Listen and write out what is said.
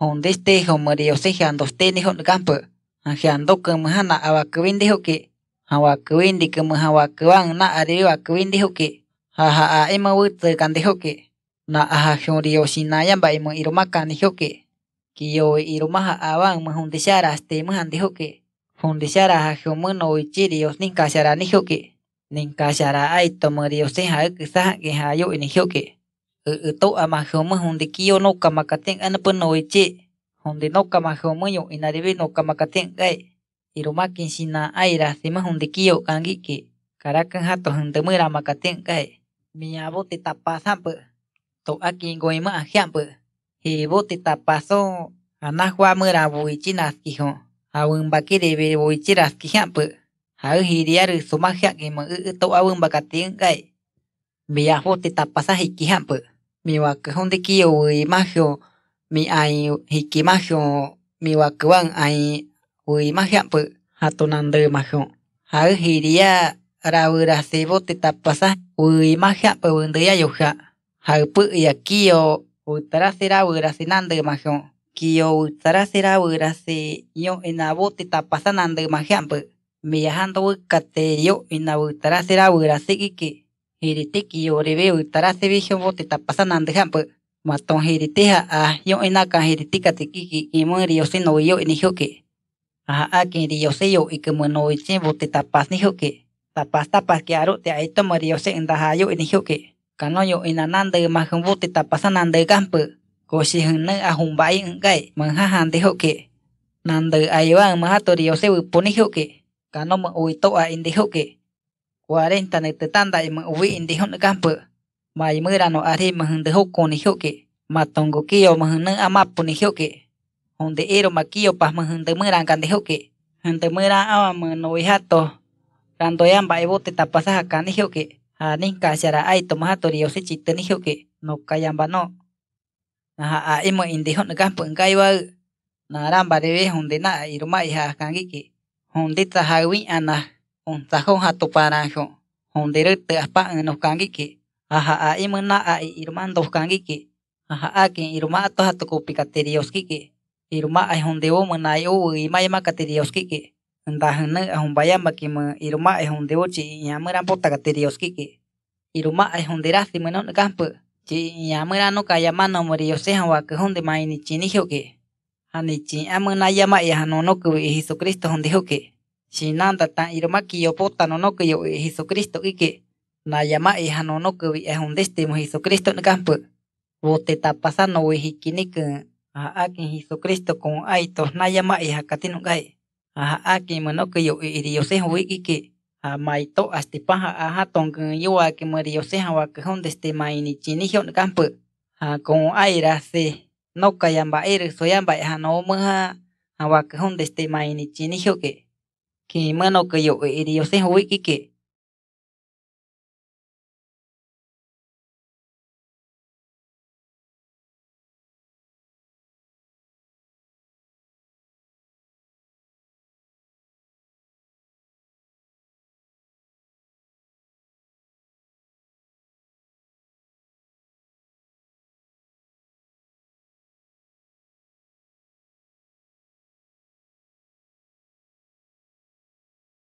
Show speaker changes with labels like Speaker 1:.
Speaker 1: Hondiste homoríose geandosté ni hongampu. Geando kumhana awakubin dihuki. Hawakubin di kumhawakuban na ariwakubin dihuki. Haha a emo wutu kan dihuki. Na aha horioshinaya mba emo irumaka ni huki. Kiyo irumaha awan mhundishara este mhan dihuki. Hundishara ha humuno uichirios ninkashara ni huki. Ninkashara aito muriose haikusaha ke hayu ni huki. to amajomo donde kio no kamakaten anapo noiche donde no kamajomo yo inarebe no kamakaten gai irumakin sina aira sema donde kio kangiki karakan hato donde mura makaten gai miabo te tapasampo to akin goima ajampo hebo te tapaso anahua mura buichi naskijo awin bakirebe buichi raskijampo hau hiriaru sumajak emo to awin bakaten gai miabo te tapasa hikijampo miwakajun de kiwi majo mi ay hiki majo miwakawan ay wi majampu hatunande majo hay hiria rawira sebo te tapasa wi majampu windeya yoja hay pu ya kio utara sera wira majo kio utara sera wira se yo enabo te tapasa nande yo inabutara sera wira se Hiritiki yoribeu tarasi vision bote tapasanan dejampu. Maton hiriteja a yo enaka hiritika tikiki imuri yosino yo inihuki. Aha akin riyoseyo ikumono ichen bote tapas nihuki. Tapas tapas que aru te aito moriyose endahayo inihuki. Kanoyo inanande mahun bote tapasanande gampu. Koshi hunne ahumbai ngai manhahan dehuki. Nande aywa mahato riyose wipunihuki. Kanomo uitoa indihuki cuarenta ni te tanda y ubi indi hun campo ma y mira no ari ma hunde hoko ni hoki ma tongo kio ma hunde amapu ni hoki hunde ero ma kio pas ma hunde mira kan de hoki hunde mira awa ma no ihato kando ya mba ibo te tapasa kan ni hoki ani kasara ai to ma tori yo nó chitte ni hoki no kayamba no na a imo indi hun campo ngai wa na ramba de hunde na iruma iha kan giki hunde ta hawi ana un tajo jato paranjo, un derete aspa en los kangiki, aja a imena a irman dos kangiki, aja a que irma a tojato copicaterios kiki, irma a hondeo manayo y mayama caterios kiki, un tajane a un bayama que me irma a hondeo chi y amaran pota caterios kiki, irma a honderas y menon campo, chi y amarano cayamano murió sejawa que honde mayni chinijoke, anichi amanayama y anonoku y jesucristo hondijoke. s i n a n t a t a iromaki yopota n o n o k i yo e Jesucristo i k e Nayama e h a n o n o k i y o e h o n d e s t e m o Jesucristo nikampu. Bote tapasano we hikiniku. a a a k i Jesucristo k o n aito nayama e h a katinukai. a a k i m o n o k i yo iriosejo vi i k e Amaito astipaha aha tonkin y o a ki murioseja w a k e h o n d e s t e mainichinijo nikampu. a k o n aira se. Noka yamba e r u soyamba e h a no muha. w a k e h o n d e s t e mainichinijo k e que mano uhum. que yo iría sin hoy que que